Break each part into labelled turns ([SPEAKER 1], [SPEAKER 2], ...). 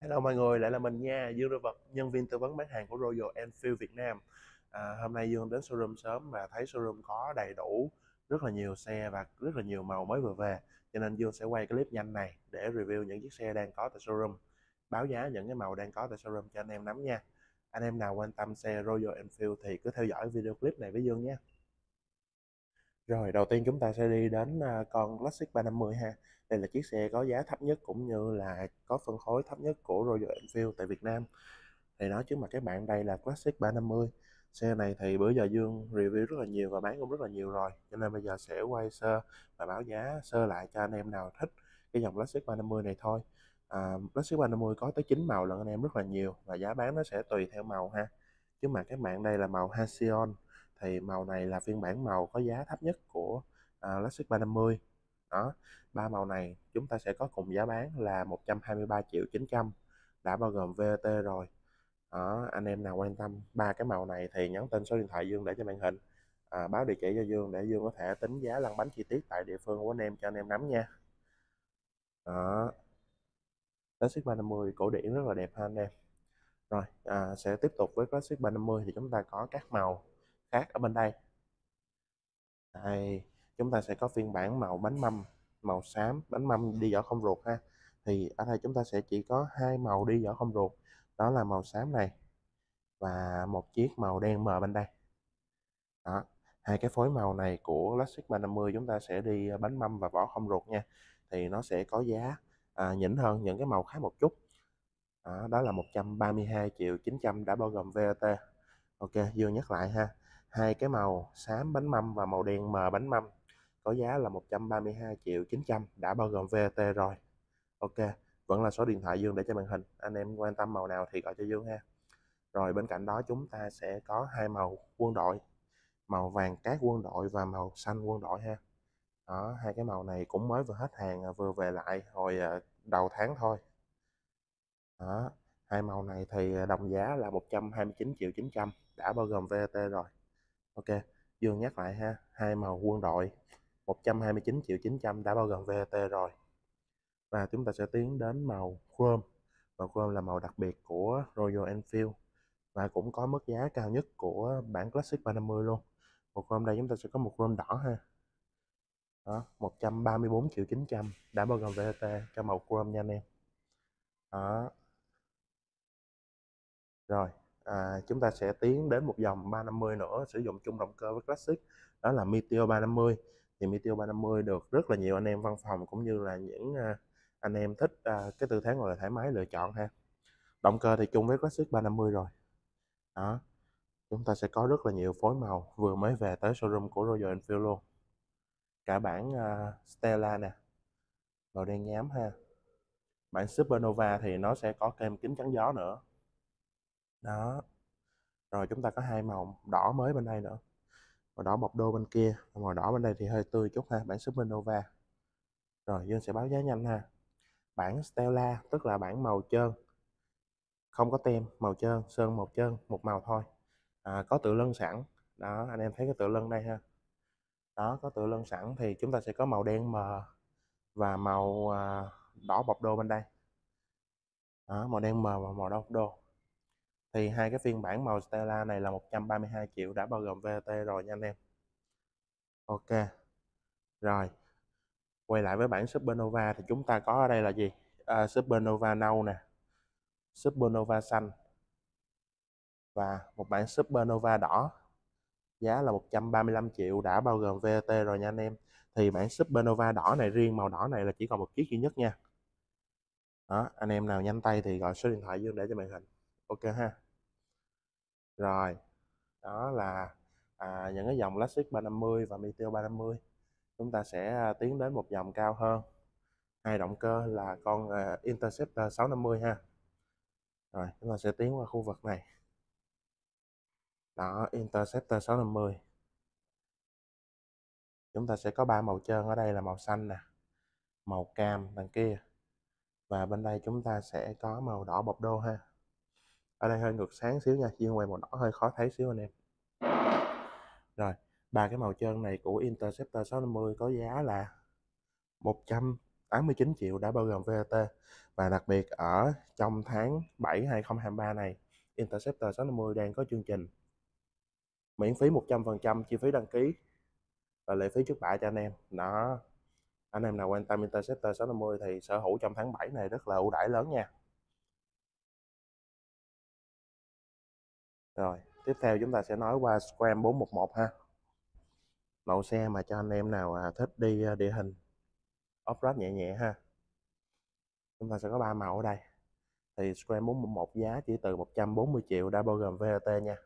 [SPEAKER 1] Hello mọi người, lại là mình nha, Dương Rô Vật, nhân viên tư vấn bán hàng của Royal Enfield Việt Nam à, Hôm nay Dương đến showroom sớm và thấy showroom có đầy đủ rất là nhiều xe và rất là nhiều màu mới vừa về Cho nên Dương sẽ quay clip nhanh này để review những chiếc xe đang có tại showroom Báo giá những cái màu đang có tại showroom cho anh em nắm nha Anh em nào quan tâm xe Royal Enfield thì cứ theo dõi video clip này với Dương nhé rồi đầu tiên chúng ta sẽ đi đến à, con Classic 350 ha. Đây là chiếc xe có giá thấp nhất cũng như là có phân khối thấp nhất của Royal Enfield tại Việt Nam. Thì nói trước mặt các bạn đây là Classic 350. Xe này thì bữa giờ Dương review rất là nhiều và bán cũng rất là nhiều rồi. Cho nên bây giờ sẽ quay sơ và báo giá sơ lại cho anh em nào thích cái dòng Classic 350 này thôi. À, Classic 350 có tới 9 màu lần anh em rất là nhiều và giá bán nó sẽ tùy theo màu ha. Trước mà các bạn đây là màu Hasion thì màu này là phiên bản màu có giá thấp nhất của uh, Lexus 350 đó ba màu này chúng ta sẽ có cùng giá bán là 123 triệu 900 đã bao gồm VAT rồi đó, anh em nào quan tâm ba cái màu này thì nhắn tin số điện thoại Dương để cho màn hình à, báo địa chỉ cho Dương để Dương có thể tính giá lăn bánh chi tiết tại địa phương của anh em cho anh em nắm nha đó Classic 350 cổ điển rất là đẹp ha anh em rồi à, sẽ tiếp tục với Classic 350 thì chúng ta có các màu khác ở bên đây đây chúng ta sẽ có phiên bản màu bánh mâm màu xám bánh mâm đi vỏ không ruột ha thì ở đây chúng ta sẽ chỉ có hai màu đi vỏ không ruột đó là màu xám này và một chiếc màu đen mờ bên đây đó hai cái phối màu này của Classic 350 chúng ta sẽ đi ờ, bánh mâm và vỏ không ruột nha thì nó sẽ có giá à, nhỉnh hơn những cái màu khác một chút đó, đó là 132 triệu 900 đã bao gồm VAT ok vừa nhắc lại ha hai cái màu xám bánh mâm và màu đen mờ bánh mâm có giá là 132 triệu 900 đã bao gồm VAT rồi ok vẫn là số điện thoại Dương để cho màn hình anh em quan tâm màu nào thì gọi cho Dương ha rồi bên cạnh đó chúng ta sẽ có hai màu quân đội màu vàng cát quân đội và màu xanh quân đội ha đó hai cái màu này cũng mới vừa hết hàng à, vừa về lại hồi à, đầu tháng thôi đó hai màu này thì à, đồng giá là 129 triệu 900 đã bao gồm VAT rồi ok dương nhắc lại ha hai màu quân đội 129 triệu 900 đã bao gồm VAT rồi và chúng ta sẽ tiến đến màu chrome màu chrome là màu đặc biệt của Royal Enfield và cũng có mức giá cao nhất của bản Classic 350 luôn một chrome đây chúng ta sẽ có một chrome đỏ ha đó, 134 triệu 900 đã bao gồm VAT cho màu chrome nha anh em đó rồi à, chúng ta sẽ tiến đến một dòng 350 nữa sử dụng chung động cơ với Classic đó là Meteor 350 thì Meteor 350 được rất là nhiều anh em văn phòng cũng như là những à, anh em thích à, cái tư thế ngồi thoải mái lựa chọn ha động cơ thì chung với Classic 350 rồi đó chúng ta sẽ có rất là nhiều phối màu vừa mới về tới showroom của Royal Enfield luôn cả bản uh, à, Stella nè màu đen nhám ha bản Supernova thì nó sẽ có kem kính chắn gió nữa đó rồi chúng ta có hai màu đỏ mới bên đây nữa màu đỏ bọc đô bên kia màu đỏ bên đây thì hơi tươi chút ha bản Super Nova rồi Dương sẽ báo giá nhanh ha bản Stella tức là bản màu trơn không có tem màu trơn sơn màu trơn một màu thôi à, có tự lân sẵn đó anh em thấy cái tự lân đây ha đó có tự lân sẵn thì chúng ta sẽ có màu đen mờ và màu à, đỏ bọc đô bên đây đó, màu đen mờ và màu đỏ bọc đô thì hai cái phiên bản màu Stella này là 132 triệu đã bao gồm VAT rồi nha anh em Ok rồi quay lại với bản Supernova thì chúng ta có ở đây là gì à, Supernova nâu nè Supernova xanh và một bản Supernova đỏ giá là 135 triệu đã bao gồm VAT rồi nha anh em thì bản Supernova đỏ này riêng màu đỏ này là chỉ còn một chiếc duy nhất nha đó anh em nào nhanh tay thì gọi số điện thoại dương để cho màn hình ok ha rồi đó là à, những cái dòng Lexus 350 và Meteor 350 chúng ta sẽ à, tiến đến một dòng cao hơn hai động cơ là con uh, à, Interceptor 650 à, ha rồi chúng ta sẽ tiến qua khu vực này đó Interceptor 650 chúng ta sẽ có ba màu trơn ở đây là màu xanh nè màu cam đằng kia và bên đây chúng ta sẽ có màu đỏ bọc đô ha ở đây hơi ngược sáng xíu nha riêng ngoài màu đỏ hơi khó thấy xíu anh em rồi ba cái màu trơn này của Interceptor 650 có giá là 189 triệu đã bao gồm VAT và đặc biệt ở trong tháng 7 2023 này Interceptor 650 đang có chương trình miễn phí 100% chi phí đăng ký và lệ phí trước bạ cho anh em đó anh em nào quan tâm Interceptor 650 thì sở hữu trong tháng 7 này rất là ưu đãi lớn nha rồi tiếp theo chúng ta sẽ nói qua Scram 411 ha mẫu xe mà cho anh em nào à, thích đi à, địa hình off-road nhẹ nhẹ ha chúng ta sẽ có ba màu ở đây thì Scram 411 giá chỉ từ 140 triệu đã bao gồm VAT nha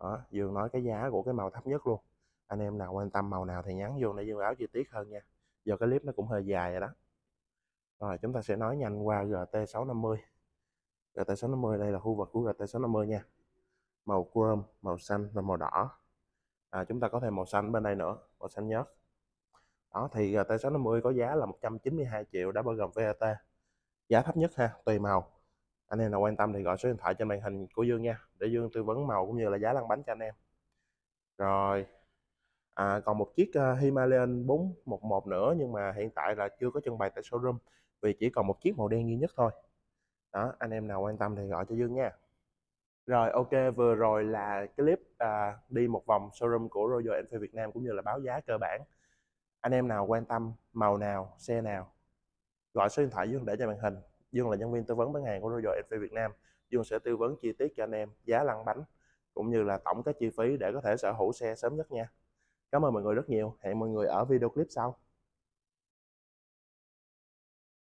[SPEAKER 1] đó, Dương nói cái giá của cái màu thấp nhất luôn anh em nào quan tâm màu nào thì nhắn vô để Dương báo chi tiết hơn nha giờ cái clip nó cũng hơi dài rồi đó rồi chúng ta sẽ nói nhanh qua GT650 GT650 đây là khu vực của GT650 nha màu chrome màu xanh và màu đỏ à, chúng ta có thêm màu xanh bên đây nữa màu xanh nhớt đó thì à, T650 có giá là 192 triệu đã bao gồm VAT giá thấp nhất ha tùy màu anh em nào quan tâm thì gọi số điện thoại trên màn hình của Dương nha để Dương tư vấn màu cũng như là giá lăn bánh cho anh em rồi à, còn một chiếc uh, Himalayan 411 nữa nhưng mà hiện tại là chưa có trưng bày tại showroom vì chỉ còn một chiếc màu đen duy nhất thôi đó anh em nào quan tâm thì gọi cho Dương nha rồi ok vừa rồi là clip à, đi một vòng showroom của Royal Enfield Việt Nam cũng như là báo giá cơ bản. Anh em nào quan tâm màu nào, xe nào gọi số điện thoại Dương để cho màn hình. Dương là nhân viên tư vấn bán hàng của Royal Enfield Việt Nam. Dương sẽ tư vấn chi tiết cho anh em giá lăn bánh cũng như là tổng các chi phí để có thể sở hữu xe sớm nhất nha. Cảm ơn mọi người rất nhiều. Hẹn mọi người ở video clip sau.